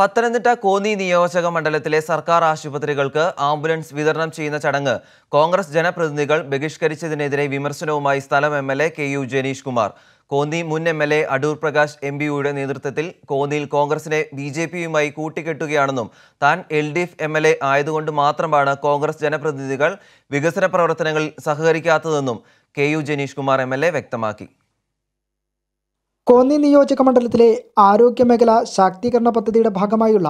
പത്തനംതിട്ട കോന്നി നിയോജക മണ്ഡലത്തിലെ സർക്കാർ ആശുപത്രികൾക്ക് ആംബുലൻസ് വിതരണം ചെയ്യുന്ന ചടങ്ങ് കോൺഗ്രസ് ജനപ്രതിനിധികൾ ബഹിഷ്കരിച്ചതിനെതിരെ വിമർശനവുമായി സ്ഥലം M L A K U Janeesh Kumar Konni മുൻ M L A Adoor Prakash M യുടെ നേതൃത്വത്തിൽ കോന്നിയിൽ കോൺഗ്രസിനെ ബി ജെ പിയുമായി കൂട്ടിക്കെട്ടുകയാണെന്നും താൻ L D F M L A ആയതുകൊണ്ട് മാത്രമാണ് കോൺഗ്രസ് ജനപ്രതിനിധികൾ വികസന പ്രവർത്തനങ്ങളിൽ സഹകരിക്കാത്തതെന്നും K U Janeesh Kumar M L A വ്യക്തമാക്കി കോന്നി നിയോജക മണ്ഡലത്തിലെ ആരോഗ്യമേഖല ശാക്തീകരണ പദ്ധതിയുടെ ഭാഗമായുള്ള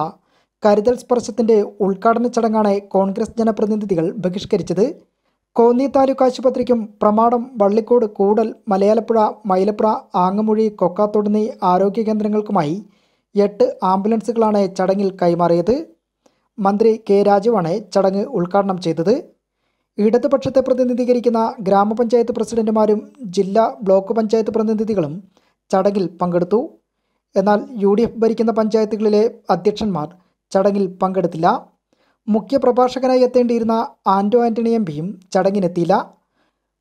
കരുതൽ സ്പർശത്തിന്റെ ഉദ്ഘാടന ചടങ്ങാണ് കോൺഗ്രസ് ജനപ്രതിനിധികൾ ബഹിഷ്കരിച്ചത് കോന്നി താലൂക്ക് ആശുപത്രിക്കും പ്രമാടം വള്ളിക്കോട് കൂടൽ മലയാലപ്പുഴ മൈലപ്പുഴ ആങ്ങമൊഴി കൊക്കാത്തൊടുന്നി ആരോഗ്യ കേന്ദ്രങ്ങൾക്കുമായി എട്ട് ആംബുലൻസുകളാണ് ചടങ്ങിൽ കൈമാറിയത് മന്ത്രി കെ രാജുവാണ് ചടങ്ങ് ഉദ്ഘാടനം ചെയ്തത് ഇടതുപക്ഷത്തെ പ്രതിനിധീകരിക്കുന്ന ഗ്രാമപഞ്ചായത്ത് പ്രസിഡന്റുമാരും ജില്ലാ ബ്ലോക്ക് പഞ്ചായത്ത് പ്രതിനിധികളും ചടങ്ങിൽ പങ്കെടുത്തു എന്നാൽ യു ഡി എഫ് ഭരിക്കുന്ന പഞ്ചായത്തുകളിലെ അധ്യക്ഷന്മാർ ചടങ്ങിൽ പങ്കെടുത്തില്ല മുഖ്യപ്രഭാഷകനായി എത്തേണ്ടിയിരുന്ന ആൻഡോ ആൻ്റണി എം പിയും ചടങ്ങിനെത്തിയില്ല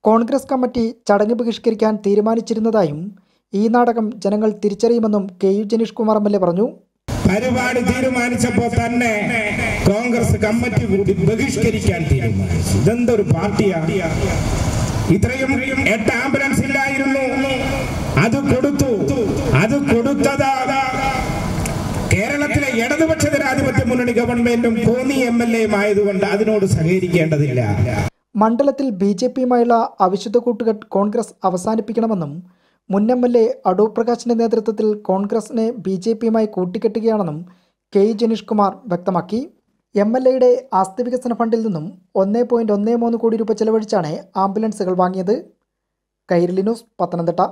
കോൺഗ്രസ് കമ്മിറ്റി ചടങ്ങ് ബഹിഷ്കരിക്കാൻ തീരുമാനിച്ചിരുന്നതായും ഈ നാടകം ജനങ്ങൾ തിരിച്ചറിയുമെന്നും K U Janeesh Kumar M L A പറഞ്ഞു പരിപാടി തീരുമാനിച്ചപ്പോൾ തന്നെ കോൺഗ്രസ് കമ്മിറ്റി കൂടി ബഹിഷ്കരിക്കാൻ തീരുമാനിച്ചു ഇതെന്തൊരു പാർട്ടിയാണ് ഇത്രയും എട്ട് ആംബുലൻസ് ഇല്ലായിരുന്നു അത് കൊടുത്തു അത് കൊടുത്തതാണ് കേരളത്തിലെ ഇടതുപക്ഷ ജനാധിപത്യ മുന്നണി ഗവൺമെന്റും കോന്നി എം എൽ എയും ആയതുകൊണ്ട് അതിനോട് സഹകരിക്കേണ്ടതില്ല മണ്ഡലത്തിൽ ബി ജെ പിയുമായുള്ള അവിശുദ്ധ കൂട്ടുകെട്ട് കോൺഗ്രസ് അവസാനിപ്പിക്കണമെന്നും മുൻ എം എൽ എ അടൂർ പ്രകാശിന്റെ നേതൃത്വത്തിൽ കോൺഗ്രസിനെ ബി ജെ പിയുമായി കൂട്ടിക്കെട്ടുകയാണെന്നും കെ ജനീഷ് കുമാർ വ്യക്തമാക്കി എം എൽ എയുടെ ആസ്തി വികസന ഫണ്ടിൽ നിന്നും ഒന്നേ പോയിൻറ്റ് ഒന്നേ മൂന്ന് കോടി രൂപ ചെലവഴിച്ചാണ് ആംബുലൻസുകൾ വാങ്ങിയത് കൈരളി ന്യൂസ് പത്തനംതിട്ട